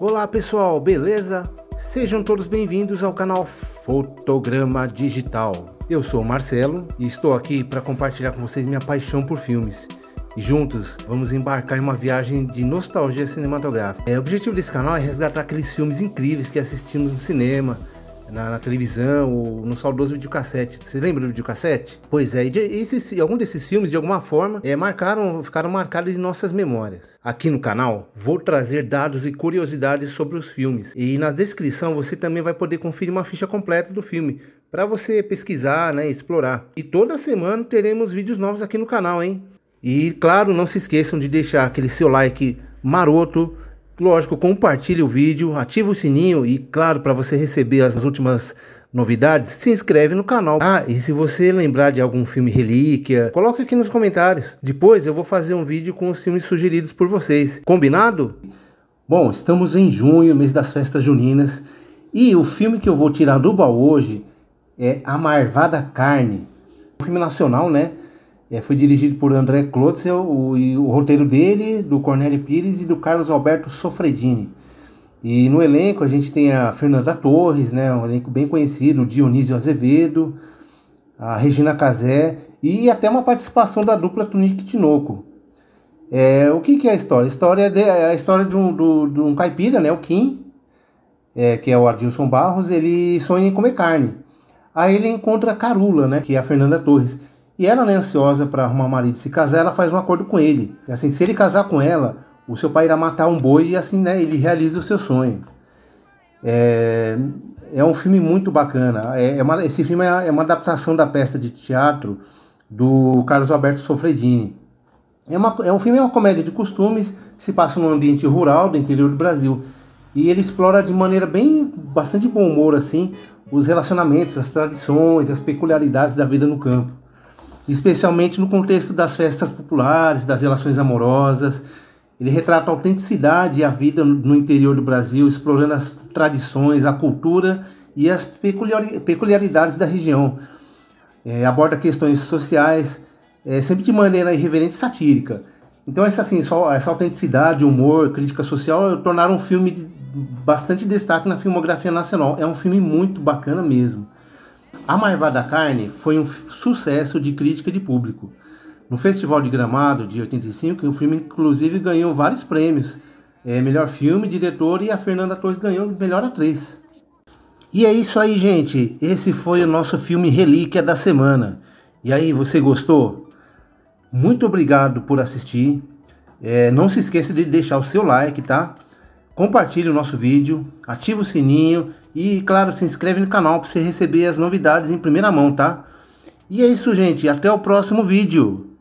Olá pessoal, beleza? Sejam todos bem-vindos ao canal Fotograma Digital. Eu sou o Marcelo e estou aqui para compartilhar com vocês minha paixão por filmes. E juntos vamos embarcar em uma viagem de nostalgia cinematográfica. É, o objetivo desse canal é resgatar aqueles filmes incríveis que assistimos no cinema, na, na, televisão ou no saudoso videocassete. Você lembra do videocassete? Pois é, e, de, esses, algum desses filmes, de alguma forma, é, marcaram, ficaram marcados em nossas memórias. Aqui no canal, vou trazer dados e curiosidades sobre os filmes. E na descrição você também vai poder conferir uma ficha completa do filme, para você pesquisar, né, explorar. E toda semana teremos vídeos novos aqui no canal, hein? E claro, não se esqueçam de deixar aquele seu like maroto, Lógico, compartilhe o vídeo, ative o sininho e, claro, para você receber as últimas novidades, se inscreve no canal. Ah, e se você lembrar de algum filme relíquia, coloque aqui nos comentários. Depois eu vou fazer um vídeo com os filmes sugeridos por vocês. Combinado? Bom, estamos em junho, mês das festas juninas, e o filme que eu vou tirar do baú hoje é A Marvada Carne. Um filme nacional, né? É, foi dirigido por André Klotzel, o, e o roteiro dele, do Cornélio Pires e do Carlos Alberto Sofredini. E no elenco a gente tem a Fernanda Torres, né, um elenco bem conhecido, o Dionísio Azevedo, a Regina Casé e até uma participação da dupla Tunique Tinoco. É, o que, que é a história? A história é, é a história de um, do, de um caipira, né, o Kim, é, que é o Adilson Barros, ele sonha em comer carne. Aí ele encontra a Carula, né, que é a Fernanda Torres. E ela, né, ansiosa para arrumar marido e se casar, ela faz um acordo com ele. E assim, se ele casar com ela, o seu pai irá matar um boi e assim, né, ele realiza o seu sonho. É, é um filme muito bacana. É, é uma, esse filme é, é uma adaptação da peça de teatro do Carlos Alberto Sofredini. É, uma, é um filme, é uma comédia de costumes que se passa num ambiente rural do interior do Brasil. E ele explora de maneira bem, bastante bom humor, assim, os relacionamentos, as tradições, as peculiaridades da vida no campo especialmente no contexto das festas populares, das relações amorosas. Ele retrata a autenticidade e a vida no interior do Brasil, explorando as tradições, a cultura e as peculiaridades da região. É, aborda questões sociais, é, sempre de maneira irreverente e satírica. Então, essa, assim, só, essa autenticidade, humor, crítica social tornaram um filme de bastante destaque na filmografia nacional. É um filme muito bacana mesmo. A Marvada Carne foi um sucesso de crítica e de público. No Festival de Gramado de 85, o filme inclusive ganhou vários prêmios. É, melhor filme, diretor e a Fernanda Torres ganhou melhor atriz. E é isso aí, gente. Esse foi o nosso filme Relíquia da Semana. E aí, você gostou? Muito obrigado por assistir. É, não se esqueça de deixar o seu like, tá? compartilhe o nosso vídeo, ativa o sininho e, claro, se inscreve no canal para você receber as novidades em primeira mão, tá? E é isso, gente. Até o próximo vídeo.